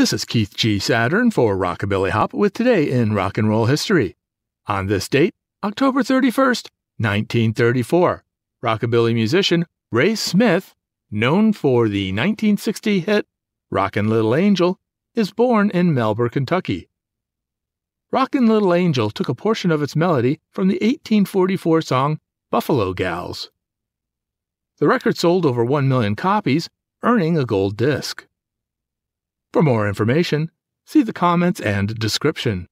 This is Keith G. Saturn for Rockabilly Hop with Today in Rock and Roll History. On this date, October 31st, 1934, rockabilly musician Ray Smith, known for the 1960 hit Rockin' Little Angel, is born in Melbourne, Kentucky. Rockin' Little Angel took a portion of its melody from the 1844 song Buffalo Gals. The record sold over 1 million copies, earning a gold disc. For more information, see the comments and description.